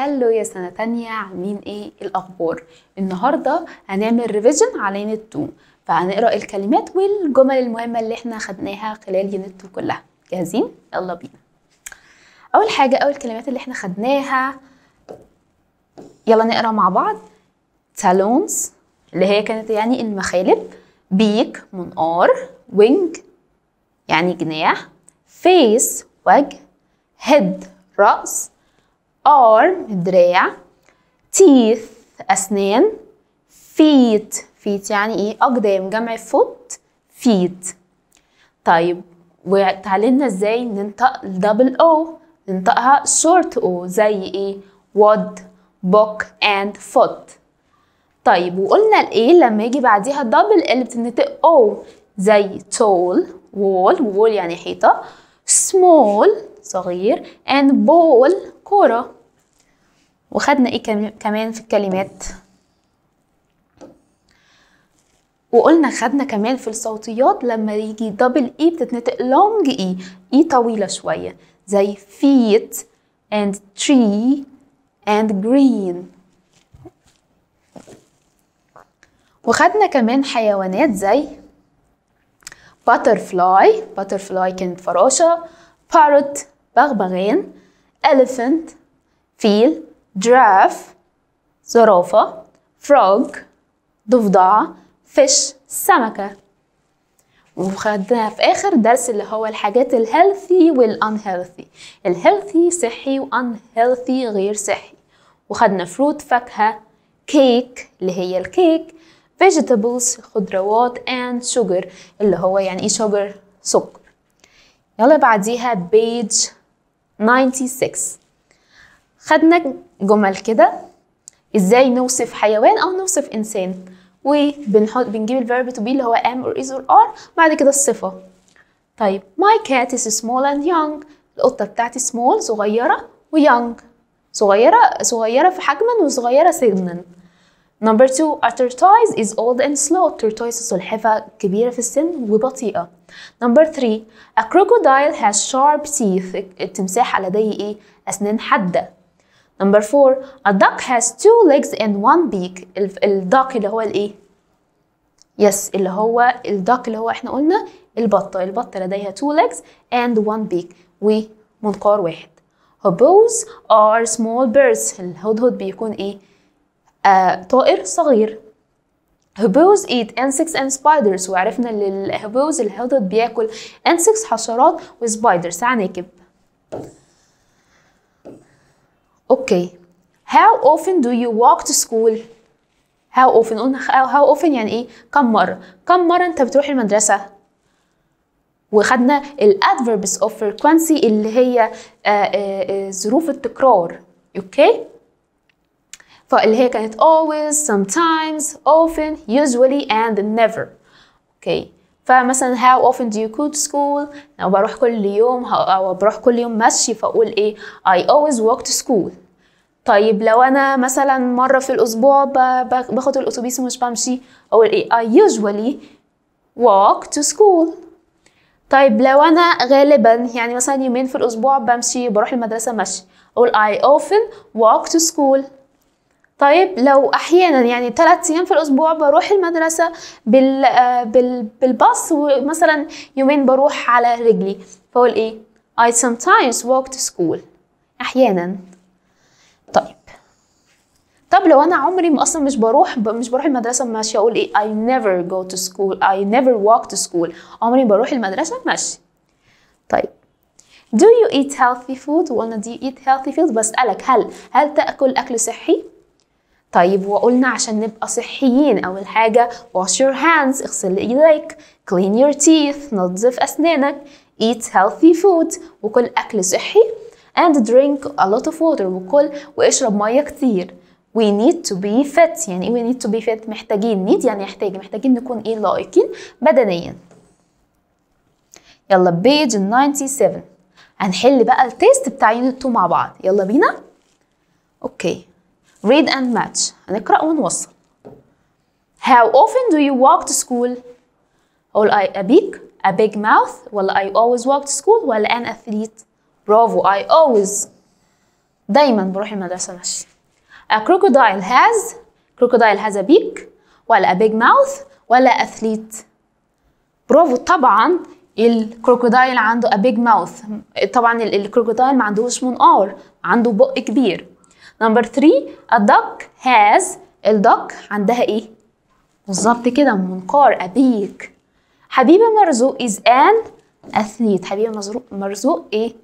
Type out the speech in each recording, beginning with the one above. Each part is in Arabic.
هلو يا سنة تانية عاملين ايه الأخبار النهاردة هنعمل ريفيجن على يونت 2 فهنقرأ الكلمات والجمل المهمة اللي احنا خدناها خلال يونت 2 كلها جاهزين؟ يلا بينا أول حاجة أول كلمات اللي احنا خدناها يلا نقرأ مع بعض سالونز اللي هي كانت يعني المخالب بيك منقار وينج يعني جناح فيس وجه هيد رأس arm دراع teeth أسنان feet feet يعني إيه أقدام جمع foot feet طيب وتعلمنا إزاي ننطق double O ننطقها short O زي إيه wad book and foot طيب وقلنا الايه لما يجي بعديها double ال بتنطق او زي tall wall wall يعني حيطة small صغير and ball كرة وخدنا ايه كمان في الكلمات وقلنا خدنا كمان في الصوتيات لما يجي دبل اي e بتتنطق لونج اي اي طويله شويه زي feet and tree and green وخدنا كمان حيوانات زي butterfly butterfly كانت فراشه parrot بغبغان elephant فيل giraffe زرافة frog ضفدعة fish سمكة وخدناها في آخر درس اللي هو الحاجات الهيلثي والانهيلثي الهيلثي صحي وانهيلثي غير صحي وخدنا فروت فاكهة كيك اللي هي الكيك vegetables خضروات and sugar اللي هو يعني ايه sugar سكر يلا بعديها page 96 خدنا جمل كده ازاي نوصف حيوان او نوصف انسان وبنحط بنجيب الفيرب تو بي اللي هو am or is or are بعد كده الصفه طيب my cat is small and young القطه بتاعتي small صغيره ويونج صغيره صغيره في حجما وصغيره سنا Number two, a tortoise is old and slow. Tortoise سلحفة كبيرة في السن وبطيئة. Number three, a crocodile has sharp teeth. التمساح لديه إيه؟ أسنان حادة. Number four, a duck has two legs and one beak. الدك اللي هو الايه؟ يس yes, اللي هو الدك اللي هو احنا قلنا البطة، البطة لديها two legs and one beak ومنقار واحد. Hippos are small birds. الهدهد بيكون ايه؟ آه طائر صغير. Hippos eat insects and spiders وعرفنا ان الهبوز الهدهد بياكل insects حشرات وسبايدرز عناكب. اوكي how often do you walk to school how often قلنا how often يعني ايه كم مره كم مره انت بتروح المدرسه وخدنا الادverbs of frequency اللي هي ظروف التكرار اوكي فاللي هي كانت always sometimes often usually and never اوكي فمثلا how often do you go to school لو بروح كل يوم او بروح كل يوم مشي فاقول ايه I always walk to school طيب لو انا مثلا مره في الاسبوع باخد الاتوبيس ومش بمشي اقول ايه I usually walk to school طيب لو انا غالبا يعني مثلا يومين في الاسبوع بمشي بروح المدرسه مشي اقول I often walk to school طيب لو احيانا يعني ثلاث ايام في الاسبوع بروح المدرسه بال آه، بال بالباص ومثلا يومين بروح على رجلي بقول ايه I sometimes walk to school احيانا طيب طب لو انا عمري اصلا مش بروح مش بروح المدرسه ماشي اقول ايه I never go to school I never walk to school عمري ما بروح المدرسه ماشي طيب Do you eat healthy food؟ وقلنا do you eat healthy food بسألك هل هل تأكل أكل صحي؟ طيب وقلنا عشان نبقى صحيين أول حاجة wash your hands اغسل إيديك clean your teeth نظف أسنانك eat healthy food وكل أكل صحي and drink a lot of water وكل واشرب مية كتير we need to be fit يعني ايه we need to be fit محتاجين need يعني يحتاج محتاجين نكون ايه لائقين بدنيا يلا بيج 97 هنحل بقى التيست بتاع يونت 2 مع بعض يلا بينا اوكي read and match هنقرأ ونوصل How often do you walk to school؟ أقول I a big a big mouth well I always walk to school well an athlete bravo I always دايما بروح المدرسة ماشي A crocodile has crocodile has a beak well a big mouth ولا athlete bravo طبعا الكروكودايل عنده a big mouth طبعا الكروكودايل ما عندهوش منقار عنده بق كبير نمبر 3 الدك هاز الدك عندها ايه بالظبط كده منقار ابيك حبيبه مرزوق از ان اثليت حبيبه مرزوق ايه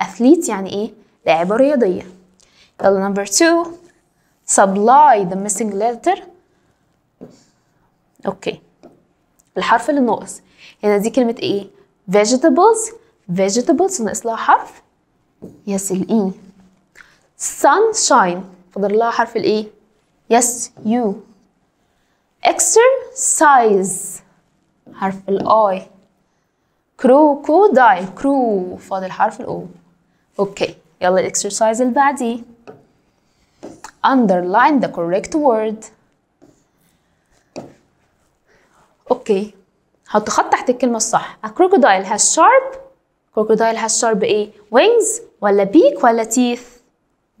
اثليت يعني ايه لاعبه رياضيه يلا نمبر 2 سبلاي ذا ميسنج ليتر اوكي الحرف اللي ناقص هنا دي كلمه ايه vegetables vegetables ناقص لها حرف يس الاي sunshine فاضل لها حرف الايه yes you exercise حرف الاي crocodile crew فاضل حرف الاو اوكي يلا الاكسرسايز اللي بعديه underline the correct word اوكي حط خط تحت الكلمة الصح a crocodile has sharp crocodile has sharp ايه wings ولا beak ولا teeth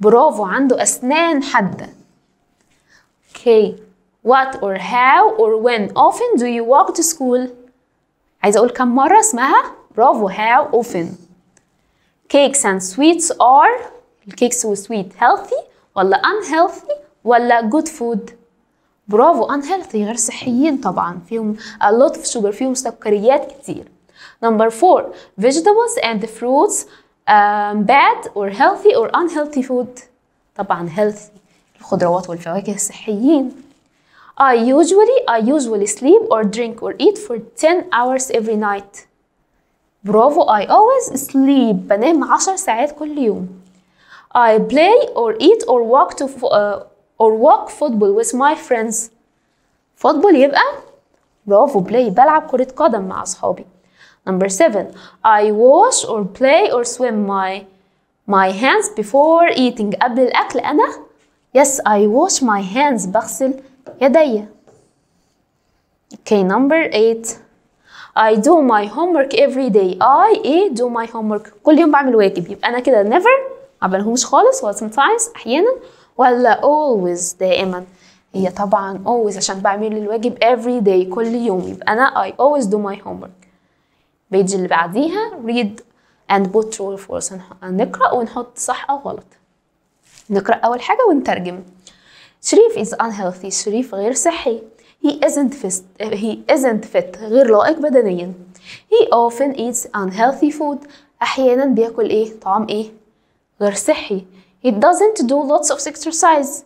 برافو عنده أسنان حادة okay what or how or when often do you walk to school عايزة أقول كم مرة اسمها برافو how often cakes and sweets are الكيكس والسويت healthy ولا unhealthy ولا good food برافو unhealthy غير صحيين طبعا فيهم a lot of sugar فيهم سكريات كتير Number four, vegetables and fruits um, bad or healthy or unhealthy food طبعا healthy الخضروات والفواكه الصحيين I usually I usually sleep or drink or eat for 10 hours every night برافو I always sleep بنام 10 ساعات كل يوم I play or eat or walk to uh, or walk football with my friends. Football يبقى برافو play بلعب كرة قدم مع أصحابي. Number seven, I wash or play or swim my my hands before eating قبل الأكل أنا yes I wash my hands بغسل يدي okay number eight I do my homework every day I do my homework كل يوم بعمل واجب يبقى أنا كده never ما بعملهمش خالص ولا sometimes أحيانا ولا always دائما هي طبعا always عشان بعمل الواجب every day كل يوم يبقى أنا I always do my homework البيج اللي بعديها read and put true or false نقرأ ونحط صح أو غلط نقرأ أول حاجة ونترجم شريف is unhealthy شريف غير صحي he isn't fit he isn't fit غير لائق بدنيا he often eats unhealthy food أحيانا بياكل إيه طعام إيه غير صحي he doesn't do lots of exercise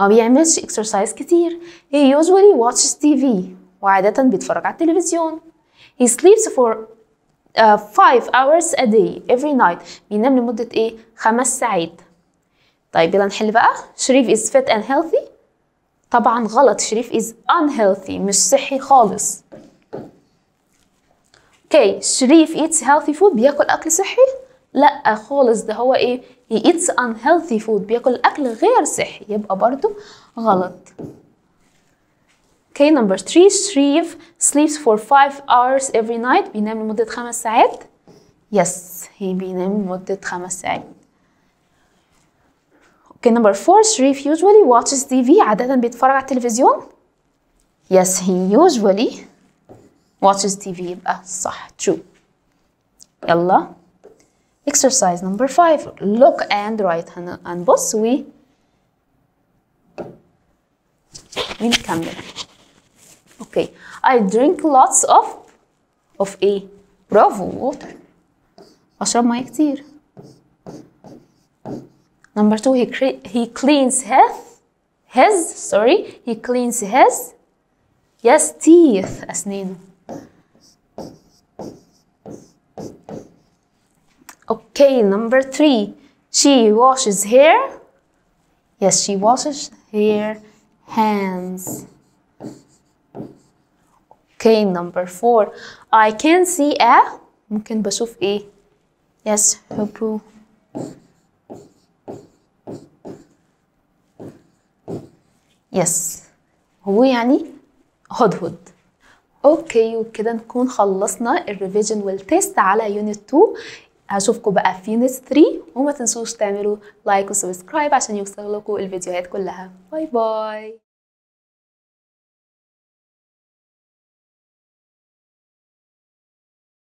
ما بيعملش exercise كتير he usually watches TV وعادة بيتفرج على التلفزيون He sleeps for uh, five hours a day every night بينام لمدة ايه؟ خمس ساعات طيب يلا نحل بقى شريف is fit and healthy طبعا غلط شريف is unhealthy مش صحي خالص okay. شريف eats healthy food بياكل أكل صحي؟ لا خالص ده هو ايه؟ he eats unhealthy food بياكل أكل غير صحي يبقى برضو غلط Okay, number three, Shrif sleeps for five hours every night. بينام لمدة خمس ساعات. Yes, he بينام لمدة خمس ساعات. Okay, number four, Sharif usually watches TV. عادة بيتفرج على التلفزيون. Yes, he usually watches TV. يبقى صح, true. يلا. Exercise number five. Look and write. هنبص و ونكمل. Okay, I drink lots of of a Bravo! water أشرب مية كتير. Number two, he, he cleans his, his, sorry, he cleans his, yes, teeth, أسنانه. Okay, number three, she washes hair, yes, she washes hair, hands. Okay, number four. I can see a ممكن بشوف ايه yes hippo yes هو يعني هدهد اوكي وبكده نكون خلصنا الريفيجن والتيست على يونت 2 هشوفكم بقى في يونت 3 وما تنسوش تعملوا لايك وسبسكرايب عشان يوصل لكم الفيديوهات كلها باي باي